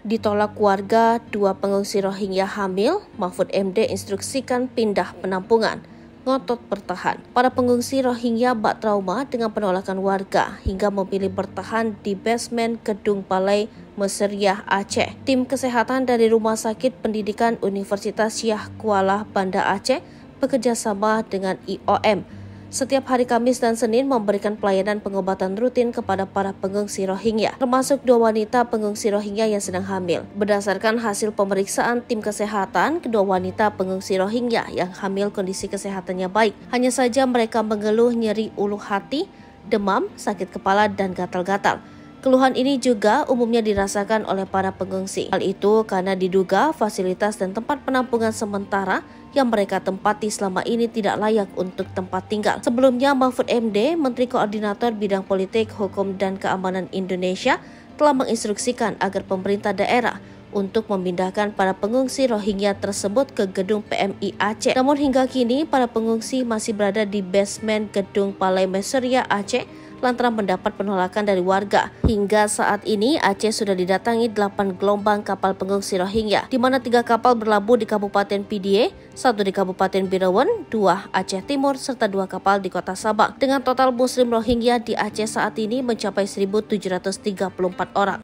Ditolak warga, dua pengungsi Rohingya hamil, Mahfud MD instruksikan pindah penampungan. Ngotot bertahan. Para pengungsi Rohingya bak trauma dengan penolakan warga hingga memilih bertahan di basement gedung Balai Meseriah Aceh. Tim kesehatan dari Rumah Sakit Pendidikan Universitas Syah Kuala Banda Aceh bekerjasama dengan IOM setiap hari Kamis dan Senin memberikan pelayanan pengobatan rutin kepada para pengungsi Rohingya, termasuk dua wanita pengungsi Rohingya yang sedang hamil. Berdasarkan hasil pemeriksaan tim kesehatan, kedua wanita pengungsi Rohingya yang hamil kondisi kesehatannya baik. Hanya saja mereka mengeluh nyeri ulu hati, demam, sakit kepala, dan gatal-gatal. Keluhan ini juga umumnya dirasakan oleh para pengungsi. Hal itu karena diduga fasilitas dan tempat penampungan sementara yang mereka tempati selama ini tidak layak untuk tempat tinggal. Sebelumnya Mahfud MD, Menteri Koordinator Bidang Politik, Hukum dan Keamanan Indonesia, telah menginstruksikan agar pemerintah daerah untuk memindahkan para pengungsi Rohingya tersebut ke gedung PMI Aceh. Namun hingga kini para pengungsi masih berada di basement gedung Palai Meseria Aceh lantaran mendapat penolakan dari warga. Hingga saat ini Aceh sudah didatangi 8 gelombang kapal pengungsi Rohingya, di mana tiga kapal berlabuh di Kabupaten Pidie, satu di Kabupaten Birawan, dua Aceh Timur, serta dua kapal di Kota Sabang. Dengan total Muslim Rohingya di Aceh saat ini mencapai 1.734 orang.